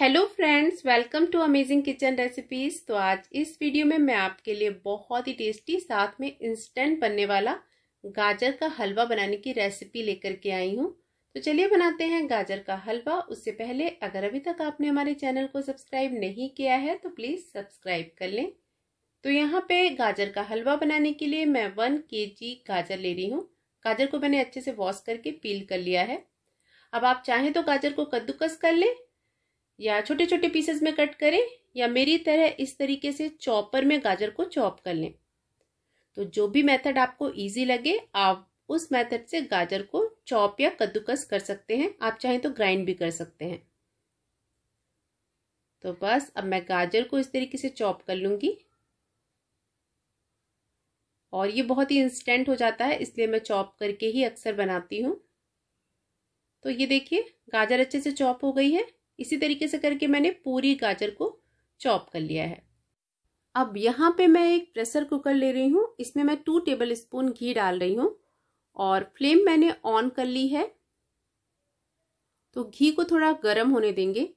hello friends welcome to amazing kitchen recipes तो आज इस वीडियो में मैं आपके लिए बहुत ही टेस्टी साथ में इंस्टेंट बनने वाला गाजर का हलवा बनाने की रेसिपी लेकर के आई हूँ तो चलिए बनाते हैं गाजर का हलवा उससे पहले अगर अभी तक आपने हमारे चैनल को सब्सक्राइब नहीं किया है तो प्लीज़ सब्सक्राइब कर लें तो यहाँ पे गाजर का हलवा बनाने के लिए मैं वन के गाजर ले रही हूँ गाजर को मैंने अच्छे से वॉश करके पील कर लिया है अब आप चाहें तो गाजर को कद्दूकस कर लें या छोटे छोटे पीसेस में कट करें या मेरी तरह इस तरीके से चॉपर में गाजर को चॉप कर लें तो जो भी मेथड आपको इजी लगे आप उस मेथड से गाजर को चॉप या कद्दूकस कर सकते हैं आप चाहें तो ग्राइंड भी कर सकते हैं तो बस अब मैं गाजर को इस तरीके से चॉप कर लूँगी और ये बहुत ही इंस्टेंट हो जाता है इसलिए मैं चॉप करके ही अक्सर बनाती हूँ तो ये देखिए गाजर अच्छे से चॉप हो गई है इसी तरीके से करके मैंने पूरी गाजर को चॉप कर लिया है अब यहाँ पे मैं एक प्रेशर कुकर ले रही हूँ इसमें मैं टू टेबल स्पून घी डाल रही हूँ और फ्लेम मैंने ऑन कर ली है तो घी को थोड़ा गर्म होने देंगे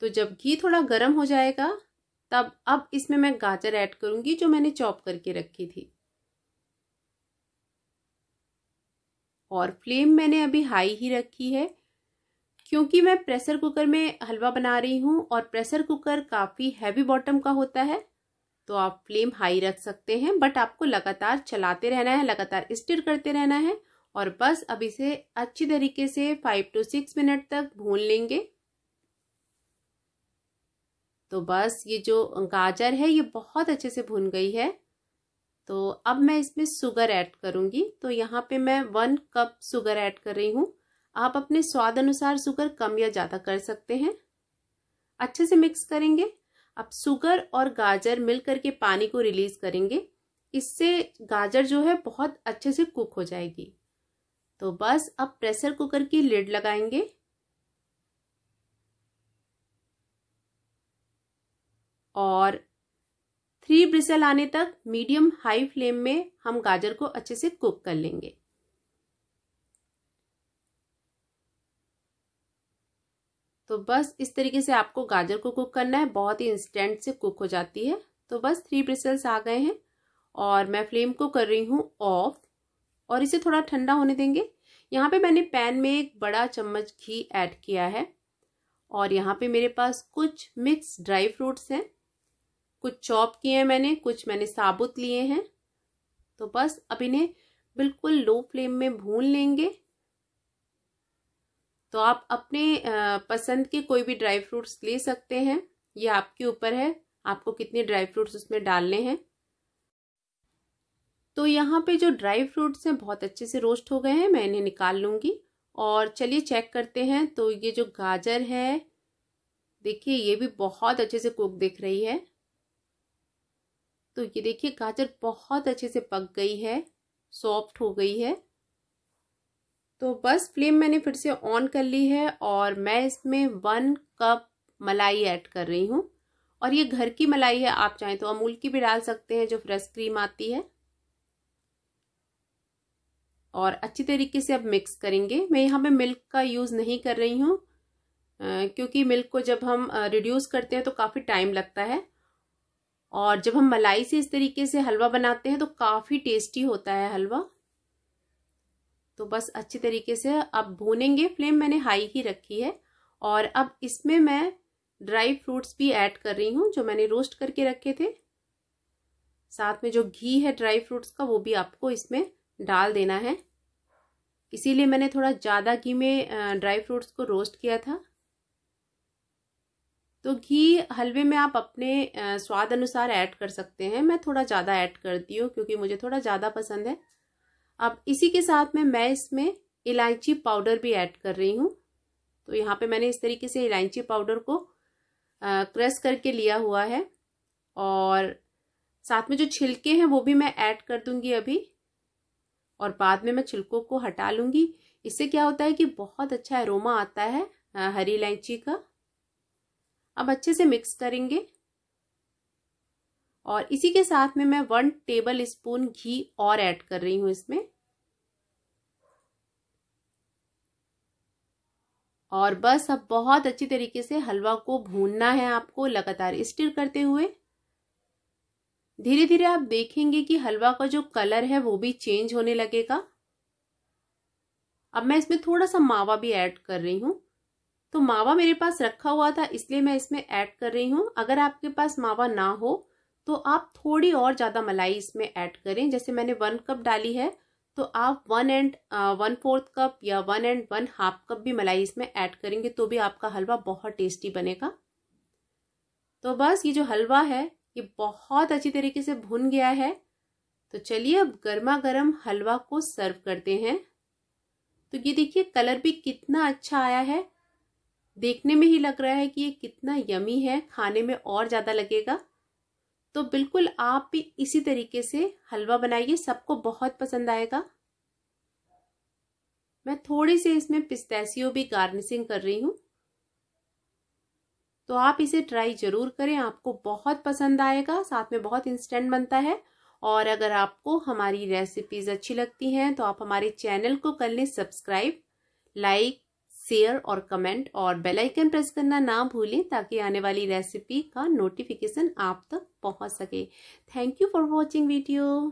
तो जब घी थोड़ा गर्म हो जाएगा तब अब इसमें मैं गाजर ऐड करूँगी जो मैंने चॉप करके रखी थी और फ्लेम मैंने अभी हाई ही रखी है क्योंकि मैं प्रेशर कुकर में हलवा बना रही हूँ और प्रेशर कुकर काफ़ी हैवी बॉटम का होता है तो आप फ्लेम हाई रख सकते हैं बट आपको लगातार चलाते रहना है लगातार स्टिर करते रहना है और बस अब इसे अच्छी तरीके से फाइव टू सिक्स मिनट तक भून लेंगे तो बस ये जो गाजर है ये बहुत अच्छे से भून गई है तो अब मैं इसमें शुगर ऐड करूँगी तो यहाँ पे मैं वन कप शुगर ऐड कर रही हूँ आप अपने स्वाद अनुसार शुगर कम या ज़्यादा कर सकते हैं अच्छे से मिक्स करेंगे अब शुगर और गाजर मिल करके पानी को रिलीज़ करेंगे इससे गाजर जो है बहुत अच्छे से कुक हो जाएगी तो बस अब प्रेशर कुकर की लिड लगाएंगे और थ्री ब्रिसल आने तक मीडियम हाई फ्लेम में हम गाजर को अच्छे से कुक कर लेंगे तो बस इस तरीके से आपको गाजर को कुक करना है बहुत ही इंस्टेंट से कुक हो जाती है तो बस थ्री ब्रिसल्स आ गए हैं और मैं फ्लेम को कर रही हूँ ऑफ और इसे थोड़ा ठंडा होने देंगे यहाँ पे मैंने पैन में एक बड़ा चम्मच घी ऐड किया है और यहाँ पे मेरे पास कुछ मिक्स ड्राई फ्रूट्स हैं कुछ चॉप किए हैं मैंने कुछ मैंने साबुत लिए हैं तो बस अब इन्हें बिल्कुल लो फ्लेम में भून लेंगे तो आप अपने पसंद के कोई भी ड्राई फ्रूट्स ले सकते हैं ये आपके ऊपर है आपको कितने ड्राई फ्रूट्स उसमें डालने हैं तो यहाँ पे जो ड्राई फ्रूट्स हैं बहुत अच्छे से रोस्ट हो गए हैं मैं इन्हें निकाल लूँगी और चलिए चेक करते हैं तो ये जो गाजर है देखिए ये भी बहुत अच्छे से कुक दिख रही है तो ये देखिए गाजर बहुत अच्छे से पक गई है सॉफ्ट हो गई है तो बस फ्लेम मैंने फिर से ऑन कर ली है और मैं इसमें वन कप मलाई ऐड कर रही हूँ और ये घर की मलाई है आप चाहें तो अमूल की भी डाल सकते हैं जो फ्रेश क्रीम आती है और अच्छी तरीके से अब मिक्स करेंगे मैं यहाँ पे मिल्क का यूज़ नहीं कर रही हूँ क्योंकि मिल्क को जब हम रिड्यूस करते हैं तो काफ़ी टाइम लगता है और जब हम मलाई से इस तरीके से हलवा बनाते हैं तो काफ़ी टेस्टी होता है हलवा तो बस अच्छी तरीके से अब भूनेंगे फ्लेम मैंने हाई ही रखी है और अब इसमें मैं ड्राई फ्रूट्स भी ऐड कर रही हूँ जो मैंने रोस्ट करके रखे थे साथ में जो घी है ड्राई फ्रूट्स का वो भी आपको इसमें डाल देना है इसीलिए मैंने थोड़ा ज़्यादा घी में ड्राई फ्रूट्स को रोस्ट किया था तो घी हलवे में आप अपने स्वाद अनुसार ऐड कर सकते हैं मैं थोड़ा ज़्यादा ऐड करती हूँ क्योंकि मुझे थोड़ा ज़्यादा पसंद है अब इसी के साथ में मैं इसमें इलायची पाउडर भी ऐड कर रही हूँ तो यहाँ पे मैंने इस तरीके से इलायची पाउडर को क्रश करके लिया हुआ है और साथ में जो छिलके हैं वो भी मैं ऐड कर दूंगी अभी और बाद में मैं छिलकों को हटा लूँगी इससे क्या होता है कि बहुत अच्छा एरोमा आता है हरी इलायची का अब अच्छे से मिक्स करेंगे और इसी के साथ में मैं वन टेबल स्पून घी और ऐड कर रही हूँ इसमें और बस अब बहुत अच्छी तरीके से हलवा को भूनना है आपको लगातार स्टिर करते हुए धीरे धीरे आप देखेंगे कि हलवा का जो कलर है वो भी चेंज होने लगेगा अब मैं इसमें थोड़ा सा मावा भी ऐड कर रही हूँ तो मावा मेरे पास रखा हुआ था इसलिए मैं इसमें ऐड कर रही हूँ अगर आपके पास मावा ना हो तो आप थोड़ी और ज़्यादा मलाई इसमें ऐड करें जैसे मैंने वन कप डाली है तो आप one and one fourth cup या one and one half cup भी मलाई इसमें ऐड करेंगे तो भी आपका हलवा बहुत टेस्टी बनेगा तो बस ये जो हलवा है ये बहुत अच्छी तरीके से भुन गया है तो चलिए अब गर्मा गर्म हलवा को सर्व करते हैं तो ये देखिए कलर भी कितना अच्छा आया है देखने में ही लग रहा है कि ये कितना यमी है खाने में और ज़्यादा लगेगा तो बिल्कुल आप भी इसी तरीके से हलवा बनाइए सबको बहुत पसंद आएगा मैं थोड़ी सी इसमें पिस्तासियो भी गार्निशिंग कर रही हूँ तो आप इसे ट्राई जरूर करें आपको बहुत पसंद आएगा साथ में बहुत इंस्टेंट बनता है और अगर आपको हमारी रेसिपीज़ अच्छी लगती हैं तो आप हमारे चैनल को कर लें सब्सक्राइब लाइक शेयर और कमेंट और बेल आइकन प्रेस करना ना भूलें ताकि आने वाली रेसिपी का नोटिफिकेशन आप तक पहुंच सके thank you for watching video